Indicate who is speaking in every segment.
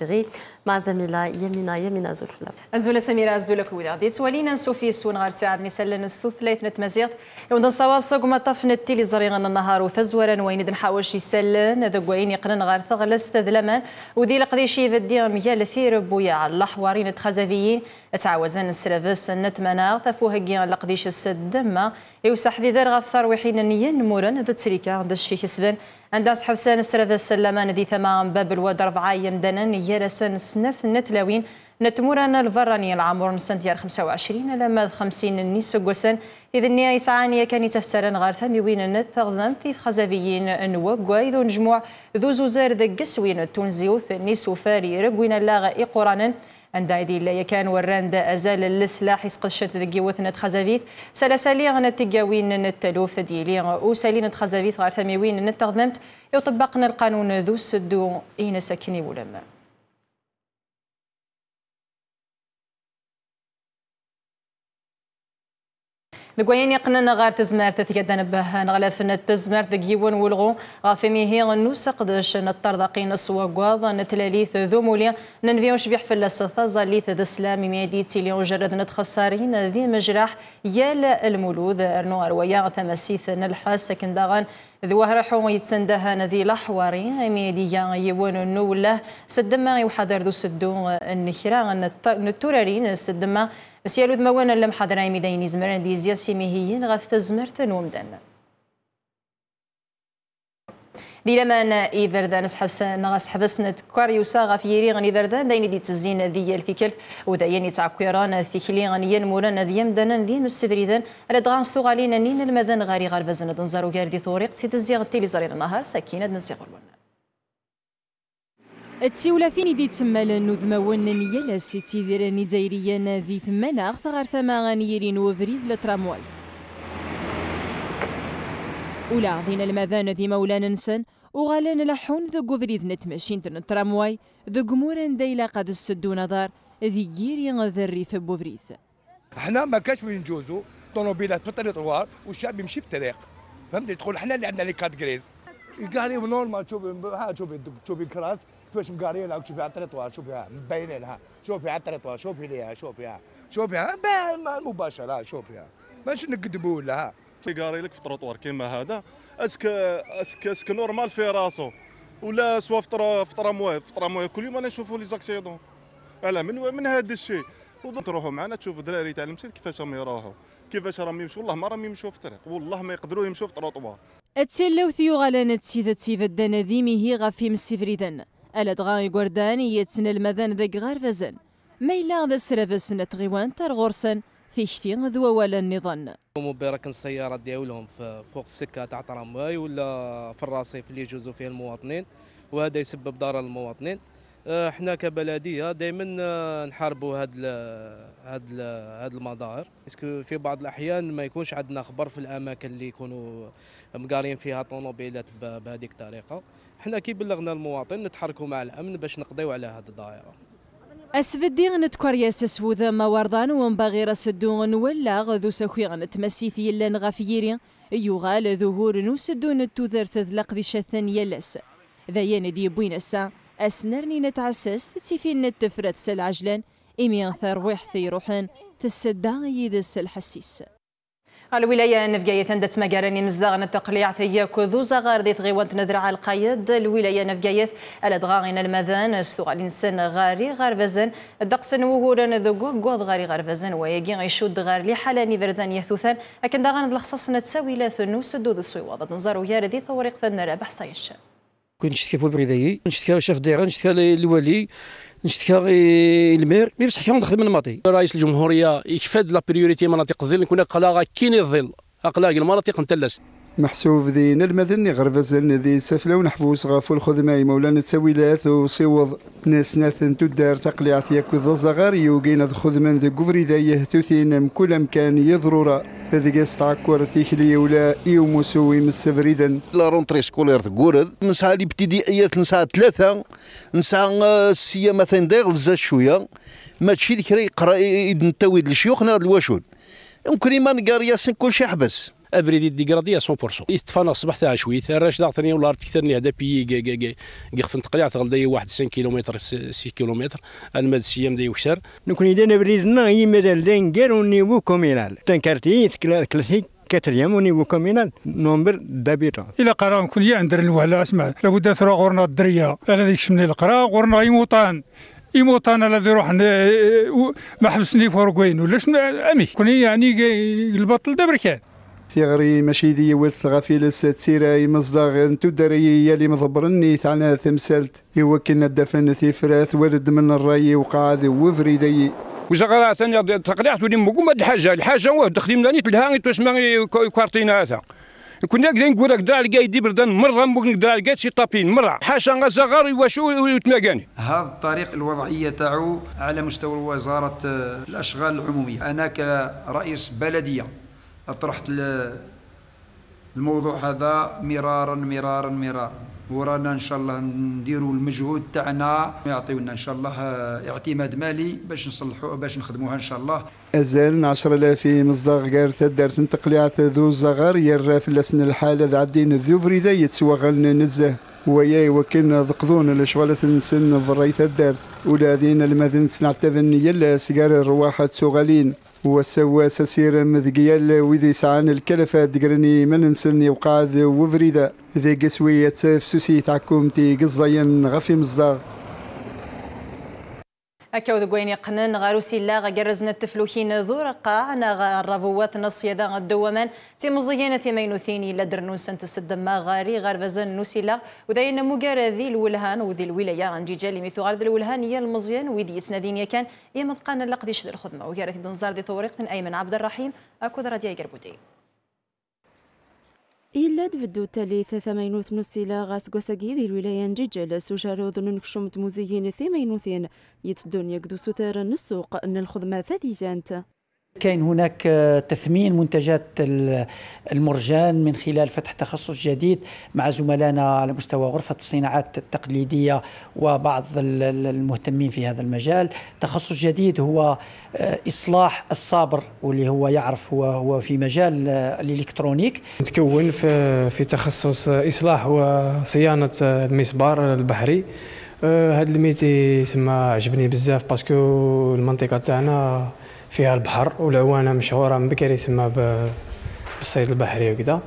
Speaker 1: تيغي مع زميله يمينه يمينه زلفله الزوله سميره كودا دي تولينا نسوفي سون غار تاع مثلا نسو ثلاث نتمزيغ يوند صوار سوق ما طفنا التيلي زريغن النهار وفزورا وين نحاول شي سلن هذا وين يقرن غار ثغلس تذلمان وذي شي فدي ميال لثير بويا على الحوارين تخزافيين تعاوزن السرافس نتمنا ثفوهكي لقديش السد دما يوسح ذي ذرغ في ثروحين نيا نمورن هذا تسريكا هذا الشيخ كسبان انداس حسين سرفس السلمان دي ثمان باب الواد رفعاي مدنن يرسن سنث نتلاوين نتمورن الفراني العمر من سنتيار 25 لما 50 نيس إذا إذن يسعاني كان تفسر غير ثمي وين نت تغذن تيث خزافيين نوكوا إذن جموع ذو زوزار ذا قسوين تونزيوث نيسو فاري رقوين اللاغ إقرانا اندايدي لايكان وران وراند ازال السلاح يسقشت الشت ذقي وثنة خزافيث سلاسالي غنا تقاوين التلوف تديلي وسالين غار غير ثميوين نتغذمت يطبقنا القانون ذو السدو إين ساكني ولما مقوين يقنن غار تزمار تثيقدن بها نغلف التزمار ذقيون والغو غافمي هي نوسقدش نترضقين السواقواض نتلاليث ذومولي ننفيو بيح في السثازة ليث ذا السلام مياديتي ليون جرد نتخسارين ذي مجرح يال المولود ارنو ارويا ثمسيث نلحاس سكن داغان ذوهر حو يتسندها نذي لحواري ميديا يوان النولة سدما يوحضر ذو سدو النخرا نتورارين سدما سيالو دموان حضر عيمي داين زمران دي زياسي مهيين غف تزمرت نومدن دي لما لمان إيفردان سحبس سنة حبسنا تكار يوسا غاف يري غن إيفردان داين دي تزين دي الثيكلف ودا يعني تعكويران الثيكلي غن ينمولان دي يمدان دي نستفريدان ردغان ستوغالين نين المذان غاري غالبزن دنزارو غير دي ثوريق تزيغ التيلي زرير النهار ساكينة دنسيغ الون فين دي تمالن وذماون نيا سيتي ديراني دايريان ذي ثماناغ ثغار ثماغانيرين وفريز لترامواي ولا عظينا المذان ذي مولانا نسن وغالان لحون ذو قفريز نتمشين تن الترامواي ذو قمورا دايلا قد السدو نظار ذي جيري غذري في بوفريز
Speaker 2: احنا ما كاش من نجوزو طنوبيلات في الطريق الوار والشعب يمشي في الطريق فهمت تقول احنا اللي عندنا لي كات غريز قاعد القاري نورمال شوفي ها شوفي شوفي الكراس كيفاش مقاريه لها شوفي على الطريطوار شوفي ها مبينه لها شوفي على الطريطوار شوفي ليها شوفي ها شوفي ها مباشره شوفي ها ماشي نكذبوا لها يقاري لك في الطروطوار كيما هذا اسك اسك اسك نورمال في راسه ولا سوا في ترامواي في ترامواي كل يوم انا نشوفوا
Speaker 1: لي زاكسيدون الا من من هذا الشيء تروحوا معنا تشوفوا دراري تاع المسجد كيفاش راهم يراوحوا كيفاش راهم يمشوا والله ما راهم يمشوا في الطريق والله ما يقدروا يمشوا في الطروطوار اتسلو ثيو ثيوغالانت سيدت سيفد نذيمه غفي مسيفريدن ألدغان يقردان يتسن المذان ذاك غارفزن ميلا ذا سرافسن تغيوان تار غورسن في شتين ذو ولا النظام
Speaker 2: مبارك السيارة ديالهم فوق السكة تاع ترامواي ولا في الراسي في اللي يجوزوا فيه المواطنين وهذا يسبب ضرر المواطنين احنا آه، كبلديه دائما آه، نحاربوا هاد الـ هاد الـ هاد المظاهر باسكو في بعض الاحيان ما يكونش عندنا خبر في الاماكن اللي يكونوا مقارين فيها طوموبيلات بهذيك الطريقه حنا كي بلغنا المواطن نتحركوا مع الامن باش نقضيو على هاد الظاهره الدائره
Speaker 1: أسفدين تكورياس تسوذ ما وردان ومبغير سدون ولا غذو سخي سخيان تمسيثي لن غفيري يغال ظهور نوسدون التوذر تذلق ذي شثن يلس ذا يندي بوين السا أسنرني نتعسس تسيفين نتفرت سل عجلان إميان ثرويح في روحان تسدان يدس الحسيس الولاية نفجاية ثندت مجارني مزدغن التقليع في كذو زغار ديت غيوان تنذرع القايد الولاية نفجاية الادغاغين المذان السوق الإنسان غاري غاربزن الدقسن وهوران ذوقو قوض غاري غاربزن ويجي غيشود غار لي حالاني بردان يثوثان لكن داغان الخصاص نتساوي لا ثنو سدود السويواض نزارو ياردي ثوريق ثن رابح سايشان
Speaker 2: كنت نشتكي في البريدايي نشتكي شاف الدائره نشتكي للولي نشتكي المير مي بصح نخدم الماطي رئيس الجمهوريه يكفاد لا بريوريتي مناطق الظل كنا قلاغا كيني الظل اقلاق المناطق نتلست محسوب دين المذن غرفز ذي سفلة ونحفوس غاف الخدمة مولانا تسويلات وصوض ناس ناثن تدار تقليع يكوذ الزغار يوقين خدمة ذي قفري ذا يهتثين كل مكان يضرورا هذيك استعكور لي ولا يوم سوي من السفريدا لا رونتري سكولير تقورد نسعى الابتدائيات نسعى ثلاثة نسعى السيا مثلا داغل زاد شوية ماشي ذكرى يقرا يدنتوي لشيوخنا الواشود يمكن ما نقار ياسن كل شيء حبس افريدي ديغرادي 100% يتفانا الصبح تاع شويت الراش داغتني ولا تكثرني هذا بي كي كي كي خفن تقليع تغلدي 5 كيلومتر 6 كيلومتر المد السيام دي وكسر نكون اذا نا هي مدال دينغير ونيفو كومينال تنكارتي كلاسيك كاتريام ونيفو كومينال نومبر دابيتا الى قرا نكون يا ندير الوهله اسمع لابد راه غورنا الدريه انا ديك شمني القرا غورنا يموطان يموت انا لازم روح ما حبسني فوركوين ولاش امي كوني يعني البطل دبركان تيغري ماشي دي ورث لسات سيراي مصداغ انتو داري يالي مضبرني ثعنا ثمسلت يوكلنا الدفن ثيفراث ورد من الراي وقعد وفريدي ثانيا تقلعت ولي مقوم الحاجه الحاجه واه تخدم لاني تلها تسمى هذا كنا قاعد نقول لك درا لقاي دي بردان مره ممكن درا لقيت شي طابين مره حاشا غا صغار وشو وتماكاني هذا الطريق الوضعيه تاعو على مستوى وزاره آه، الاشغال العموميه انا كرئيس بلديه أطرحت الموضوع هذا مرارا مرارا مرارا ورانا ان شاء الله نديروا المجهود تاعنا يعطيونا ان شاء الله آه، اعتماد مالي باش نصلحوا باش نخدموها ان شاء الله أزال عشر آلاف مصداغ غارثة دارت تقليعة ذو الزغر يرى في الحالة عدين الذوفري ذا يتسوى غلنا نزه وياي وكن ذقذون لشوالة نسن ضريت الدارث ولادين المذن سنعتذن يلا سقار الرواحة سوغالين وسوا سسير مذقيال وذي سعان الكلفة دقرني من نسن يوقاذ وفريدة ذي قسوية فسوسي تعكمتي قزين غفي مزاغ
Speaker 1: أكو ذقوين قنن غاروسي لا غجرزنا التفلوكين ذورقا أنا غربوات نص يدا الدومان تيمزيين ثمين ثيني لدرنون سنت السدما غاري غربزن نوسيلا وذاين مقارا ذي الولهان وذي الولاية عن جيجال ميثو غارد الولهان يا المزيان ويدي يسندين كان يا مبقانا لقديش الخدمة وكارث بنزار دي طوريق أيمن عبد الرحيم أكو ذرا ديا إيلاد فدو التالي وثن السيلة غاس قساقي ذي الولاية نجيجل سجارو ذنن كشمت ثمين وثين يتدون يقدو ستار السوق أن الخدمة فاتي جانت
Speaker 2: كاين هناك آه، تثمين منتجات المرجان من خلال فتح تخصص جديد
Speaker 1: مع زملائنا على مستوى غرفة الصناعات التقليدية وبعض المهتمين في هذا المجال تخصص جديد هو آه، إصلاح الصابر واللي هو يعرف هو, هو في مجال آه، الإلكترونيك
Speaker 2: متكون في تخصص إصلاح وصيانة المسبار البحري هذا الميتي تما عجبني بزاف باسكو المنطقة تاعنا فيها البحر والعوانه مشهوره من بكري تسمى بالصيد البحري وكذا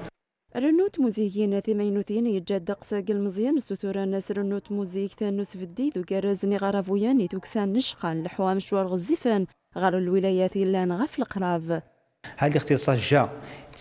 Speaker 1: رنوت موزيكين ثمين وثين يجاد دقس قلمزيان سثورا ناس رنوت موزيك ثانوس في الديد وكارز نغارافويان يتوكسان نشقان لحوا مشوار غزيفان غار الولايات اللان غفل قراف هذا الاختصاص جاء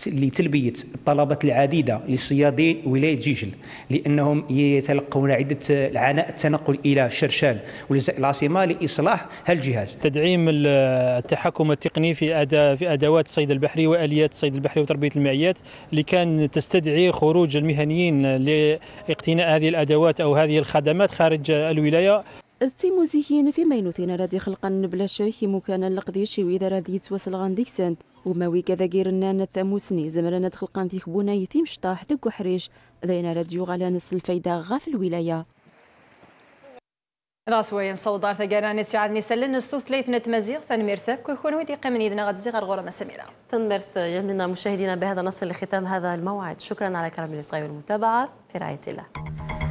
Speaker 1: لتلبية الطلبات العديدة لصيادي ولاية جيجل لأنهم يتلقون عدة العناء التنقل إلى شرشان ولجزائر العاصمة لإصلاح هالجهاز تدعيم التحكم التقني في أدا في أدوات الصيد البحري وآليات الصيد البحري وتربية المعيات اللي كان تستدعي خروج المهنيين لاقتناء هذه الأدوات أو هذه الخدمات خارج الولاية التيموزيين في مينوتين رادي خلقا بلا شيء مكان لقديش وإذا رادي توصل غانديكسنت وما وي كذا غيرنا نتاموسني زمرنا ندخل قانتي خبونا يتيم شطاح ذكو حريش ذينا راديو غالا نص الفايدة غا في الولاية إذا سوين صودار ثقانا نتعاد نسلن نستوث ليت نتمزيغ ثنميرث كيكون ودي قيمن إذن غد زيغر غورة سميرة ثنميرث يمنا مشاهدينا بهذا نصل لختام هذا الموعد شكرا على كرم الإصغاء والمتابعة في رعاية الله